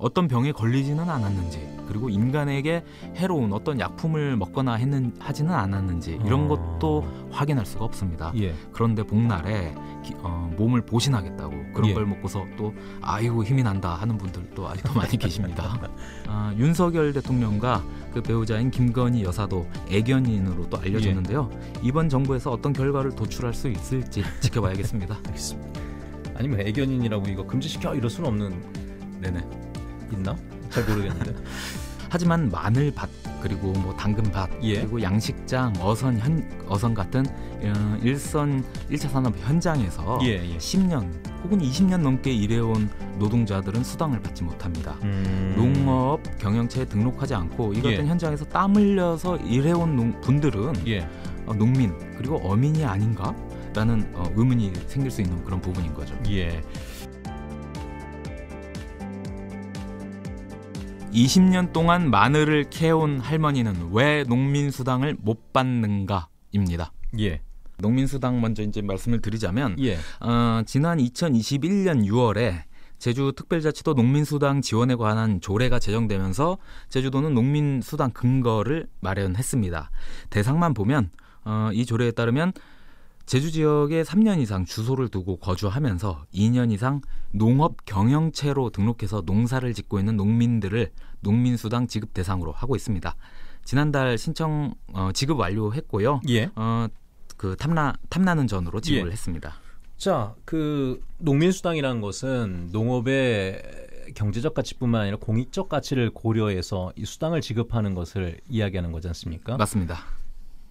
어떤 병에 걸리지는 않았는지 그리고 인간에게 해로운 어떤 약품을 먹거나 했는 하지는 않았는지 이런 어. 것도 확인할 수가 없습니다. 예. 그런데 복날에 기, 어, 몸을 보신하겠다고 그런 예. 걸 먹고서 또 아이고 힘이 난다 하는 분들도 아직도 많이 계십니다. 아, 윤석열 대통령과 그 배우자인 김건희 여사도 애견인으로 또 알려졌는데요. 예. 이번 정부에서 어떤 결과를 도출할 수 있을지 지켜봐야겠습니다. 알겠습니다. 아니면 애견인이라고 이거 금지시켜 이럴 수는 없는 네네. 있나? 잘 모르겠는데. 하지만 마늘밭 그리고 뭐 당근밭 예. 그리고 양식장 어선 현 어선 같은 일선 일차 산업 현장에서 예, 예. 10년 혹은 20년 넘게 일해온 노동자들은 수당을 받지 못합니다. 음... 농업 경영체에 등록하지 않고 이 같은 예. 현장에서 땀 흘려서 일해온 농, 분들은 예. 어, 농민 그리고 어민이 아닌가라는 어, 의문이 생길 수 있는 그런 부분인 거죠. 예. 20년 동안 마늘을 캐온 할머니는 왜 농민수당을 못 받는가입니다. 예. 농민수당 먼저 이제 말씀을 드리자면 예. 어, 지난 2021년 6월에 제주 특별자치도 농민수당 지원에 관한 조례가 제정되면서 제주도는 농민수당 근거를 마련했습니다. 대상만 보면 어, 이 조례에 따르면 제주 지역에 3년 이상 주소를 두고 거주하면서 2년 이상 농업 경영체로 등록해서 농사를 짓고 있는 농민들을 농민수당 지급 대상으로 하고 있습니다. 지난달 신청 어, 지급 완료했고요. 예. 어, 그 탐나 탐나는 전으로 예. 지급을 예. 했습니다. 자, 그 농민수당이라는 것은 농업의 경제적 가치뿐만 아니라 공익적 가치를 고려해서 이 수당을 지급하는 것을 이야기하는 거지 않습니까? 맞습니다.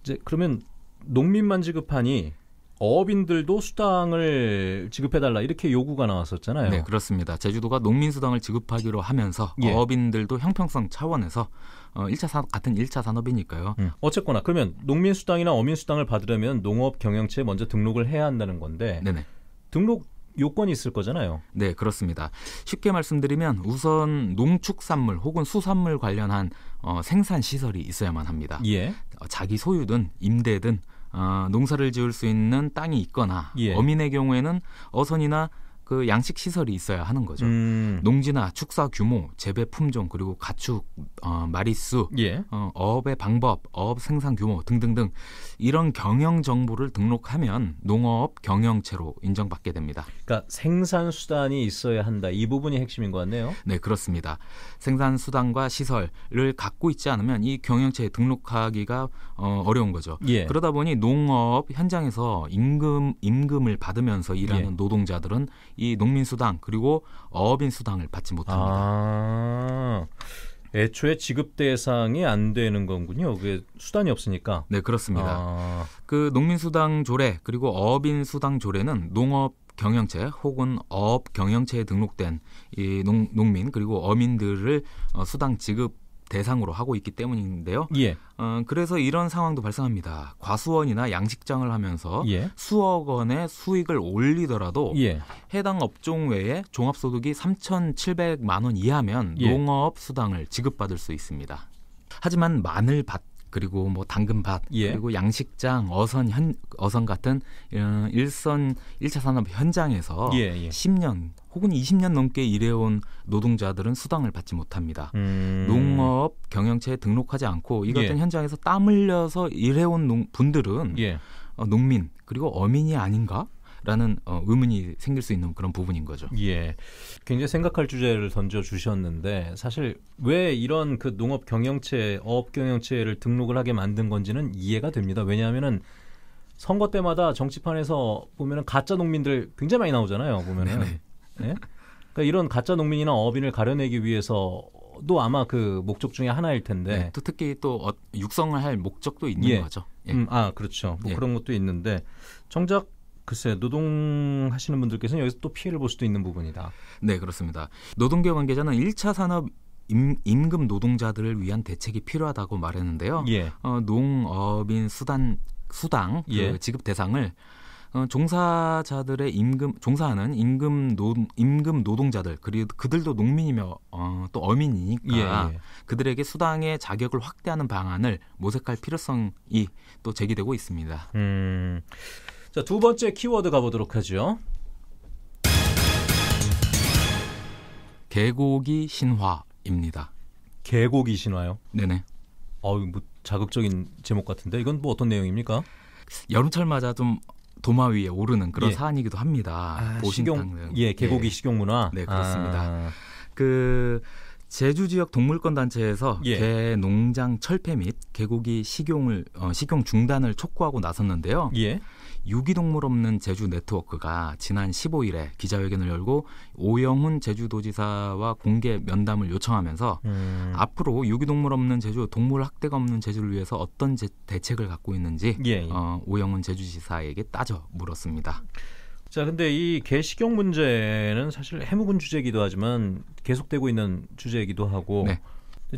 이제 그러면 농민만 지급하니 어업인들도 수당을 지급해달라 이렇게 요구가 나왔었잖아요. 네, 그렇습니다. 제주도가 농민 수당을 지급하기로 하면서 예. 어업인들도 형평성 차원에서 어, 1차 산업 같은 1차 산업이니까요. 음. 어쨌거나 그러면 농민 수당이나 어민 수당을 받으려면 농업 경영체에 먼저 등록을 해야 한다는 건데 네네. 등록 요건이 있을 거잖아요. 네, 그렇습니다. 쉽게 말씀드리면 우선 농축산물 혹은 수산물 관련한 어, 생산 시설이 있어야만 합니다. 예. 어, 자기 소유든 임대든 어, 농사를 지을 수 있는 땅이 있거나 예. 어민의 경우에는 어선이나 그 양식 시설이 있어야 하는 거죠. 음. 농지나 축사 규모, 재배 품종 그리고 가축 어, 마리수, 예. 어, 어업의 방법, 어업 생산 규모 등등등 이런 경영 정보를 등록하면 농업 경영체로 인정받게 됩니다. 그러니까 생산 수단이 있어야 한다. 이 부분이 핵심인 것 같네요. 네, 그렇습니다. 생산 수단과 시설을 갖고 있지 않으면 이 경영체에 등록하기가 어, 어려운 거죠. 예. 그러다 보니 농업 현장에서 임금 임금을 받으면서 일하는 예. 노동자들은 이 농민 수당 그리고 어업인 수당을 받지 못합니다. 아, 애초에 지급 대상이 안 되는 건군요. 그게 수단이 없으니까. 네, 그렇습니다. 아. 그 농민 수당 조례 그리고 어업인 수당 조례는 농업 경영체 혹은 어업 경영체에 등록된 이 농, 농민 그리고 어민들을 어, 수당 지급 대상으로 하고 있기 때문인데요. 예. 어, 그래서 이런 상황도 발생합니다. 과수원이나 양식장을 하면서 예. 수억 원의 수익을 올리더라도 예. 해당 업종 외에 종합소득이 3,700만 원 이하면 예. 농업 수당을 지급받을 수 있습니다. 하지만 마늘 밭 그리고 뭐 당근밭 예. 그리고 양식장 어선 현 어선 같은 이런 일선 일차 산업 현장에서 예, 예. 10년 혹은 20년 넘게 일해온 노동자들은 수당을 받지 못합니다. 음. 농업 경영체에 등록하지 않고 이 같은 예. 현장에서 땀 흘려서 일해온 농, 분들은 예. 어, 농민 그리고 어민이 아닌가? 라는 어, 의문이 생길 수 있는 그런 부분인 거죠. 예. 굉장히 생각할 주제를 던져 주셨는데 사실 왜 이런 그 농업 경영체, 어업 경영체를 등록을 하게 만든 건지는 이해가 됩니다. 왜냐하면은 선거 때마다 정치판에서 보면은 가짜 농민들 굉장히 많이 나오잖아요. 보면은. 네. 예? 그러니까 이런 가짜 농민이나 어업인을 가려내기 위해서 도 아마 그 목적 중에 하나일 텐데 네, 또 특히 또 어, 육성을 할 목적도 있는 예. 거죠. 예. 음, 아 그렇죠. 뭐 예. 그런 것도 있는데 정작 글쎄 노동하시는 분들께서는 여기서 또 피해를 볼 수도 있는 부분이다. 네, 그렇습니다. 노동계 관계자는 1차 산업 임, 임금 노동자들을 위한 대책이 필요하다고 말했는데요. 예. 어, 농업인 수단 수당 그 예. 지급 대상을 어, 종사자들의 임금 종사하는 임금 노 임금 노동자들 그리고 그들도 농민이며 어, 또 어민이니까 예, 예. 그들에게 수당의 자격을 확대하는 방안을 모색할 필요성이 또 제기되고 있습니다. 음. 자, 두 번째 키워드 가보도록 하죠. 계곡이 신화입니다. 계곡이 신화요? 네네. 어우, 뭐 자극적인 제목 같은데 이건 뭐 어떤 내용입니까? 여름철마다 좀 도마 위에 오르는 그런 예. 사안이기도 합니다. 아, 보신탕 예, 계곡이 예. 식용 문화. 네, 그렇습니다. 아. 그 제주 지역 동물권 단체에서 예. 개 농장 철폐 및 개고기 식용을 어, 식용 중단을 촉구하고 나섰는데요. 예. 유기동물 없는 제주 네트워크가 지난 15일에 기자회견을 열고 오영훈 제주도지사와 공개 면담을 요청하면서 음. 앞으로 유기동물 없는 제주, 동물 학대가 없는 제주를 위해서 어떤 제, 대책을 갖고 있는지 예. 어, 오영훈 제주지사에게 따져 물었습니다. 자, 근데 이 개식용 문제는 사실 해묵은 주제이기도 하지만 계속되고 있는 주제이기도 하고 네.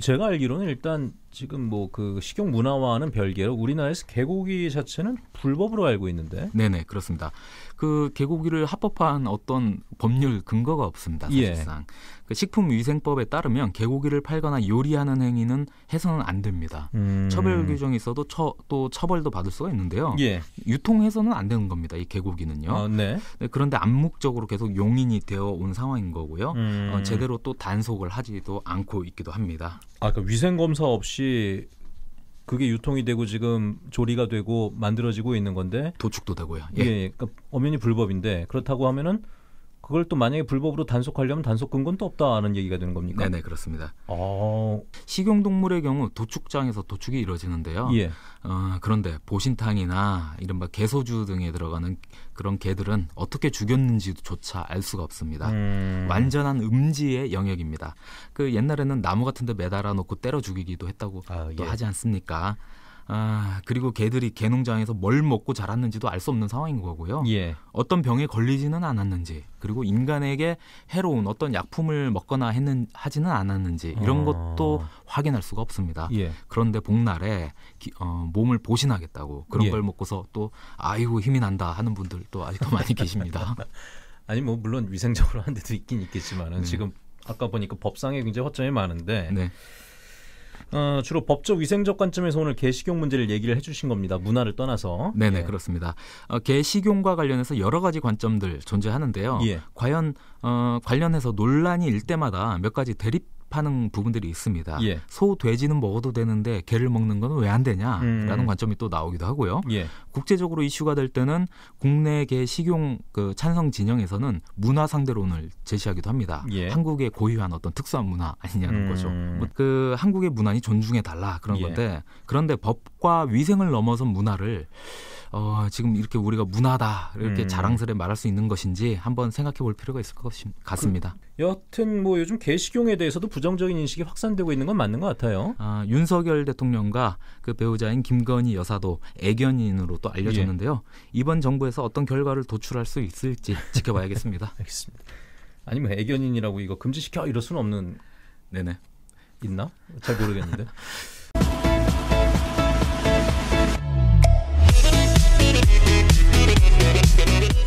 제가 알기로는 일단 지금 뭐 그 식용 문화와는 별개로 우리나라에서 개고기 자체는 불법으로 알고 있는데. 네네 그렇습니다. 그 개고기를 합법화한 어떤 법률 근거가 없습니다. 예. 사실상 예. 그 식품위생법에 따르면 개고기를 팔거나 요리하는 행위는 해서는 안 됩니다. 음. 처벌 규정이 있어도 처, 또 처벌도 받을 수가 있는데요. 예. 유통해서는 안 되는 겁니다. 이 개고기는요. 어, 네. 네, 그런데 암묵적으로 계속 용인이 되어 온 상황인 거고요. 어, 음. 어, 제대로 또 단속을 하지도 않고 있기도 합니다. 아까 그러니까 위생 검사 없이 없이 그게 유통이 되고 지금 조리가 되고 만들어지고 있는 건데 도축도 되고요. 예, 예, 예. 그러니까 엄연히 불법인데 그렇다고 하면은 그걸 또 만약에 불법으로 단속하려면 단속 근거는 또 없다는 얘기가 되는 겁니까? 네 그렇습니다. 아... 식용동물의 경우 도축장에서 도축이 이루어지는데요. 예. 어, 그런데 보신탕이나 이른바 개소주 등에 들어가는 그런 개들은 어떻게 죽였는지조차 알 수가 없습니다. 음... 완전한 음지의 영역입니다. 그 옛날에는 나무 같은 데 매달아 놓고 때려 죽이기도 했다고 아, 예. 하지 않습니까? 아, 그리고 개들이 개농장에서 뭘 먹고 자랐는지도 알 수 없는 상황인 거고요. 예. 어떤 병에 걸리지는 않았는지, 그리고 인간에게 해로운 어떤 약품을 먹거나 했는 하지는 않았는지 이런 어... 것도 확인할 수가 없습니다. 예. 그런데 복날에 기, 어, 몸을 보신하겠다고 그런 예. 걸 먹고서 또 아이고 힘이 난다 하는 분들 또 아직도 많이 계십니다. 아니 뭐 물론 위생적으로 한 데도 있긴 있겠지만은 네. 지금 아까 보니까 법상에 굉장히 허점이 많은데 네. 어, 주로 법적 위생적 관점에서 오늘 개식용 문제를 얘기를 해주신 겁니다. 문화를 떠나서. 네네 예. 그렇습니다. 어, 개식용과 관련해서 여러 가지 관점들 존재하는데요. 예. 과연 어, 관련해서 논란이 일 때마다 몇 가지 대립 파는 부분들이 있습니다. 예. 소, 돼지는 먹어도 되는데 개를 먹는 건 왜 안 되냐라는 음. 관점이 또 나오기도 하고요. 예. 국제적으로 이슈가 될 때는 국내 개 식용 그 찬성 진영에서는 문화 상대론을 제시하기도 합니다. 예. 한국의 고유한 어떤 특수한 문화 아니냐는 음. 거죠. 뭐 그 한국의 문화니 존중해 달라 그런 예. 건데 그런데 법 과학과 위생을 넘어선 문화를 어, 지금 이렇게 우리가 문화다 이렇게 음. 자랑스레 말할 수 있는 것인지 한번 생각해 볼 필요가 있을 것 같습니다. 그, 여튼뭐 요즘 개식용에 대해서도 부정적인 인식이 확산되고 있는 건 맞는 것 같아요. 아, 윤석열 대통령과 그 배우자인 김건희 여사도 애견인으로 또 알려졌는데요. 예. 이번 정부에서 어떤 결과를 도출할 수 있을지 지켜봐야겠습니다. 알겠습니다. 아니면 애견인이라고 이거 금지시켜 이럴 수는 없는. 네네. 있나? 잘 모르겠는데. Gracias,